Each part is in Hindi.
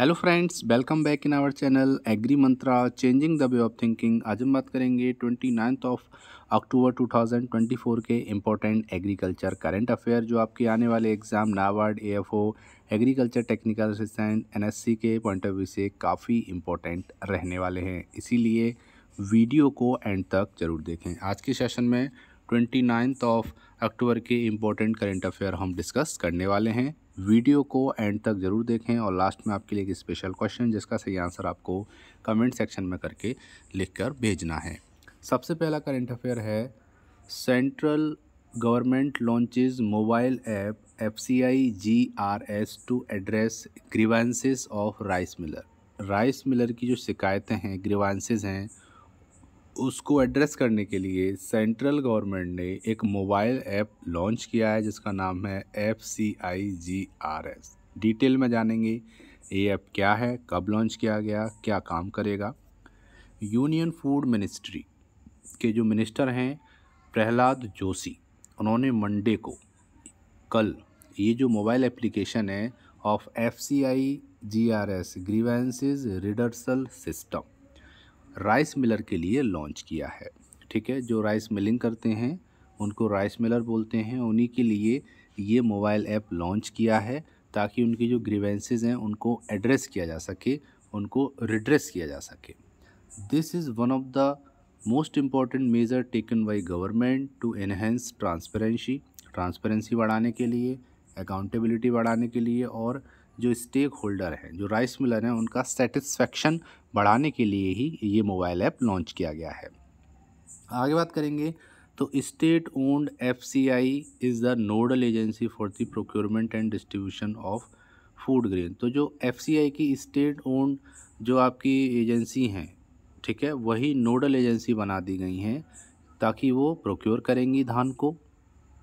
hello friends welcome back in our channel Agri Mantra changing the way of thinking आज हम बात करेंगे ट्वेंटी नाइन्थ ऑफ अक्टूबर 2024 के इम्पोर्टेंट एग्रीकल्चर करंट अफेयर जो आपके आने वाले exam F AFO agriculture technical assistant NSC के पॉइंट ऑफ व्यू से काफ़ी इम्पोर्टेंट रहने वाले हैं इसीलिए वीडियो को एंड तक जरूर देखें आज के सेशन में ट्वेंटी ऑफ अक्टूबर के इम्पोर्टेंट करेंट अफेयर हम डिस्कस करने वाले हैं वीडियो को एंड तक ज़रूर देखें और लास्ट में आपके लिए एक स्पेशल क्वेश्चन जिसका सही आंसर आपको कमेंट सेक्शन में करके लिखकर भेजना है सबसे पहला करंट अफेयर है central government launches mobile app F C I G R S to address grievances of rice miller rice miller की जो शिकायतें हैं ग्रीवांसेज हैं उसको एड्रेस करने के लिए सेंट्रल गवर्नमेंट ने एक मोबाइल ऐप लॉन्च किया है जिसका नाम है F C I G R S detail में जानेंगे ये ऐप क्या है कब लॉन्च किया गया क्या काम करेगा यूनियन फूड मिनिस्ट्री के जो मिनिस्टर हैं प्रहलाद जोशी उन्होंने मंडे को कल ये जो मोबाइल एप्लीकेशन है of F C I G R S grievances redressal system rice miller के लिए लॉन्च किया है ठीक है जो राइस मिलिंग करते हैं उनको राइस मिलर बोलते हैं उन्हीं के लिए ये मोबाइल ऐप लॉन्च किया है ताकि उनकी जो ग्रीवेंसेज हैं उनको एड्रेस किया जा सके उनको रिड्रेस किया जा सके this is one of the most important measure taken by government to enhance transparency transparency बढ़ाने के लिए अकाउंटेबिलिटी बढ़ाने के लिए और जो स्टेक होल्डर हैं जो राइस मिलर हैं उनका सेटिस्फेक्शन बढ़ाने के लिए ही ये मोबाइल ऐप लॉन्च किया गया है आगे बात करेंगे तो state owned F C I is the nodal agency for the procurement and distribution of food grain तो जो एफ सी आई की स्टेट ओन्ड जो आपकी एजेंसी हैं ठीक है वही नोडल एजेंसी बना दी गई हैं ताकि वो प्रोक्योर करेंगी धान को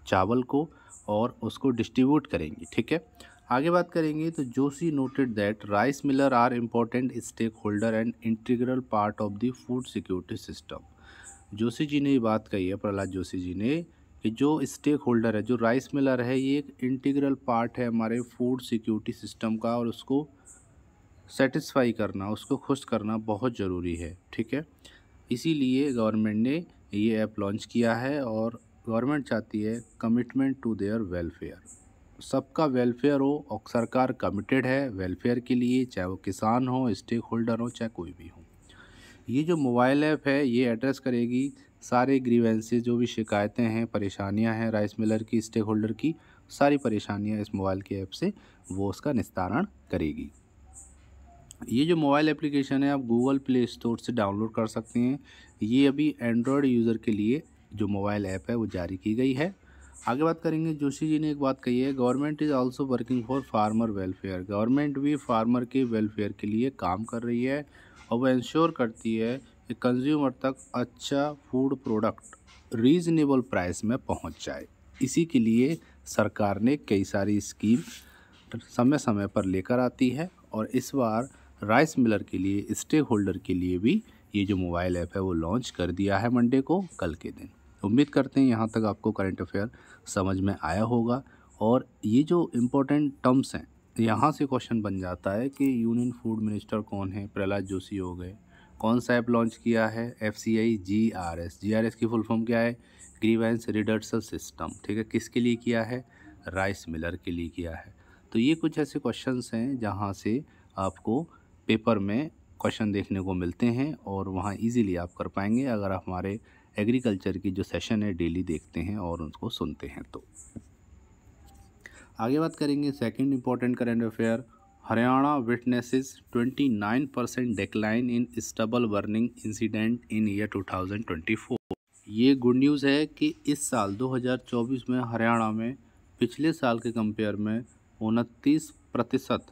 चावल को और उसको डिस्ट्रीब्यूट करेंगी ठीक है आगे बात करेंगे तो Joshi noted that rice miller are important stake holder and integral part of the food security system Joshi ji ने ये बात कही है प्रहलाद जोशी जी ने कि जो स्टेक होल्डर है जो राइस मिलर है ये एक इंटीग्रल पार्ट है हमारे फूड सिक्योरिटी सिस्टम का और उसको सेटिस्फाई करना उसको खुश करना बहुत ज़रूरी है ठीक है इसीलिए गवर्नमेंट ने ये ऐप लॉन्च किया है और गवर्नमेंट चाहती है कमिटमेंट टू देयर वेलफेयर सबका वेलफेयर हो और सरकार कमिटेड है वेलफेयर के लिए चाहे वो किसान हो स्टेक होल्डर हो चाहे कोई भी हो ये जो मोबाइल ऐप है ये एड्रेस करेगी सारे ग्रीवेंसेज जो भी शिकायतें हैं परेशानियां हैं राइस मिलर की स्टेक होल्डर की सारी परेशानियां इस मोबाइल के ऐप से वो उसका निस्तारण करेगी ये जो मोबाइल एप्लीकेशन है आप गूगल प्ले स्टोर से डाउनलोड कर सकते हैं ये अभी एंड्रॉयड यूज़र के लिए जो मोबाइल ऐप है वो जारी की गई है आगे बात करेंगे जोशी जी ने एक बात कही है government is also working for farmer welfare government भी फार्मर के वेलफेयर के लिए काम कर रही है और वह इंश्योर करती है कि कंज्यूमर तक अच्छा फूड प्रोडक्ट रीजनेबल प्राइस में पहुंच जाए इसी के लिए सरकार ने कई सारी स्कीम समय समय पर लेकर आती है और इस बार राइस मिलर के लिए स्टेक होल्डर के लिए भी ये जो मोबाइल ऐप है वो लॉन्च कर दिया है मंडे को कल के दिन उम्मीद करते हैं यहाँ तक आपको करंट अफेयर समझ में आया होगा और ये जो इम्पोर्टेंट टर्म्स हैं यहाँ से क्वेश्चन बन जाता है कि यूनियन फूड मिनिस्टर कौन है प्रहलाद जोशी हो गए कौन सा ऐप लॉन्च किया है F C I G R S G R S की फुल फॉर्म क्या है ग्रीवेंस रिडर्सल सिस्टम ठीक है किसके लिए किया है राइस मिलर के लिए किया है तो ये कुछ ऐसे क्वेश्चन हैं जहाँ से आपको पेपर में क्वेश्चन देखने को मिलते हैं और वहाँ ईजीली आप कर पाएंगे अगर आप हमारे एग्रीकल्चर की जो सेशन है डेली देखते हैं और उनको सुनते हैं तो आगे बात करेंगे second important current affair Haryana witnesses 29 percent decline in stubble burning incident in year 2024 ये गुड न्यूज़ है कि इस साल 2024 में हरियाणा में पिछले साल के कंपेयर में उनतीस प्रतिशत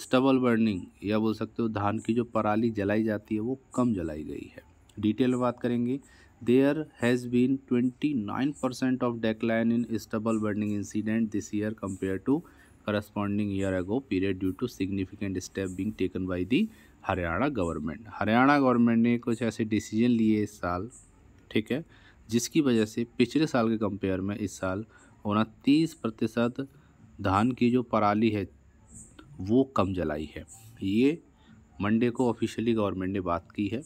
स्टबल बर्निंग या बोल सकते हो धान की जो पराली जलाई जाती है वो कम जलाई गई है डिटेल में बात करेंगे there has been 29% of decline in stubble burning incident this year compared to corresponding year ago period due to significant step being taken by the Haryana government Haryana government ने कुछ ऐसे डिसीजन लिए इस साल ठीक है जिसकी वजह से पिछले साल के कंपेयर में इस साल उनतीस प्रतिशत धान की जो पराली है वो कम जलाई है ये मंडे को ऑफिशियली गवर्नमेंट ने बात की है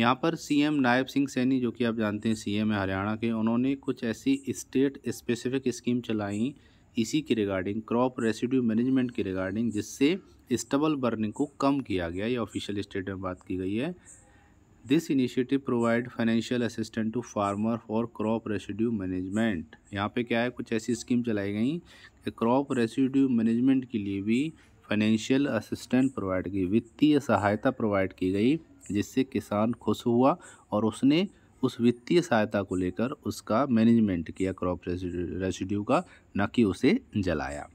यहाँ पर सीएम नायब सिंह सैनी जो कि आप जानते हैं सीएम है हरियाणा के उन्होंने कुछ ऐसी स्टेट स्पेसिफिक स्कीम चलाई इसी के रिगार्डिंग क्रॉप रेसिड्यू मैनेजमेंट के रिगार्डिंग जिससे स्टबल बर्निंग को कम किया गया ये ऑफिशियल स्टेट में बात की गई है this initiative provide financial assistant to farmer for crop residue management यहाँ पे क्या है कुछ ऐसी स्कीम चलाई गई कि क्रॉप रेसिड्यू मैनेजमेंट के लिए भी फाइनेंशियल असिस्टेंट प्रोवाइड की वित्तीय सहायता प्रोवाइड की गई जिससे किसान खुश हुआ और उसने उस वित्तीय सहायता को लेकर उसका मैनेजमेंट किया क्रॉप रेसिड्यू का न कि उसे जलाया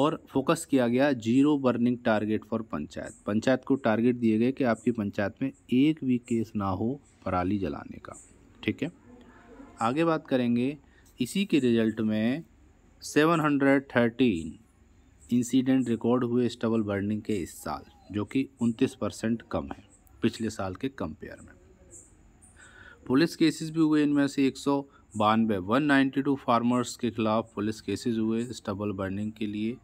और फोकस किया गया zero burning target for panchayat panchayat को टारगेट दिए गए कि आपकी पंचायत में एक भी केस ना हो पराली जलाने का ठीक है आगे बात करेंगे इसी के रिजल्ट में 713 इंसिडेंट रिकॉर्ड हुए स्टबल बर्निंग के इस साल जो कि 29 परसेंट कम है पिछले साल के कंपेयर में पुलिस केसेस भी हुए इनमें से एक सौ बानवे वन नाइन्टी टू फार्मर्स के खिलाफ पुलिस केसेस हुए स्टबल बर्निंग के लिए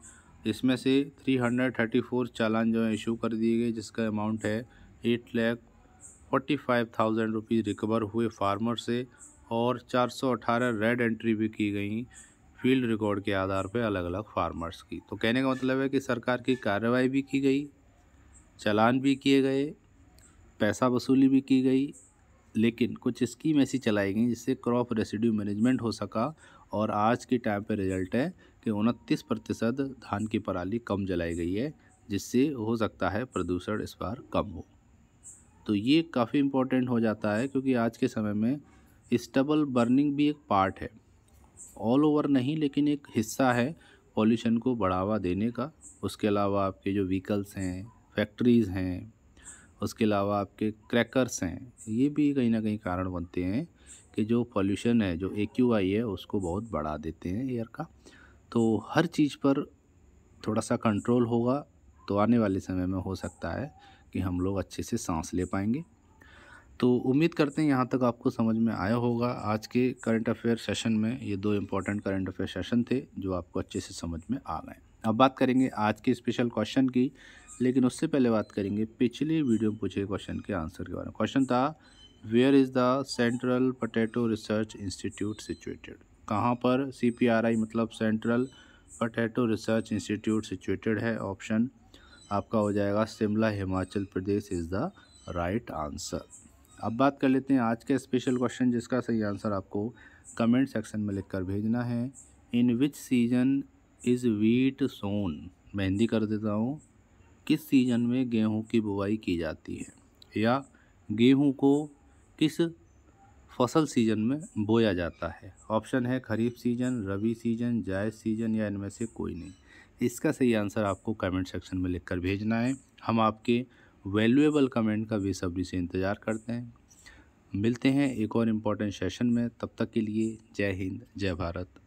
इसमें से 334 चालान जो है इशू कर दिए गए जिसका अमाउंट है eight lakh forty five thousand rupees recover हुए फार्मर से और 418 रेड एंट्री भी की गई फील्ड रिकॉर्ड के आधार पर अलग अलग फार्मर्स की तो कहने का मतलब है कि सरकार की कार्रवाई भी की गई चालान भी किए गए पैसा वसूली भी की गई लेकिन कुछ स्कीम ऐसी चलाई गई जिससे क्रॉप रेसिड्यू मैनेजमेंट हो सका और आज के टाइम पर रिजल्ट है कि उनतीस प्रतिशत धान की पराली कम जलाई गई है जिससे हो सकता है प्रदूषण इस बार कम हो तो ये काफ़ी इम्पोर्टेंट हो जाता है क्योंकि आज के समय में स्टबल बर्निंग भी एक पार्ट है ऑल ओवर नहीं लेकिन एक हिस्सा है पॉल्यूशन को बढ़ावा देने का उसके अलावा आपके जो व्हीकल्स हैं फैक्ट्रीज़ हैं उसके अलावा आपके क्रैकर्स हैं ये भी कहीं ना कहीं कारण बनते हैं कि जो पॉल्यूशन है जो ए है उसको बहुत बढ़ा देते हैं एयर का तो हर चीज़ पर थोड़ा सा कंट्रोल होगा तो आने वाले समय में हो सकता है कि हम लोग अच्छे से सांस ले पाएंगे तो उम्मीद करते हैं यहाँ तक आपको समझ में आया होगा आज के करंट अफेयर सेशन में ये दो इम्पॉर्टेंट करंट अफेयर सेशन थे जो आपको अच्छे से समझ में आ गए अब बात करेंगे आज के स्पेशल क्वेश्चन की लेकिन उससे पहले बात करेंगे पिछले वीडियो में पूछे क्वेश्चन के आंसर के बारे में क्वेश्चन था where is the central potato research institute situated कहाँ पर सी पी आर आई मतलब central potato research institute situated है ऑप्शन आपका हो जाएगा Shimla Himachal Pradesh is the right answer अब बात कर लेते हैं आज के स्पेशल क्वेश्चन जिसका सही आंसर आपको कमेंट सेक्शन में लिखकर भेजना है in which season is wheat sown मेहंदी कर देता हूँ किस सीजन में गेहूं की बुआई की जाती है या गेहूं को किस फसल सीजन में बोया जाता है ऑप्शन है kharif season rabi season zaid season या इनमें से कोई नहीं इसका सही आंसर आपको कमेंट सेक्शन में लिखकर भेजना है हम आपके वैल्यूएबल कमेंट का बेसब्री से इंतज़ार करते हैं मिलते हैं एक और इम्पॉर्टेंट सेशन में तब तक के लिए जय हिंद जय भारत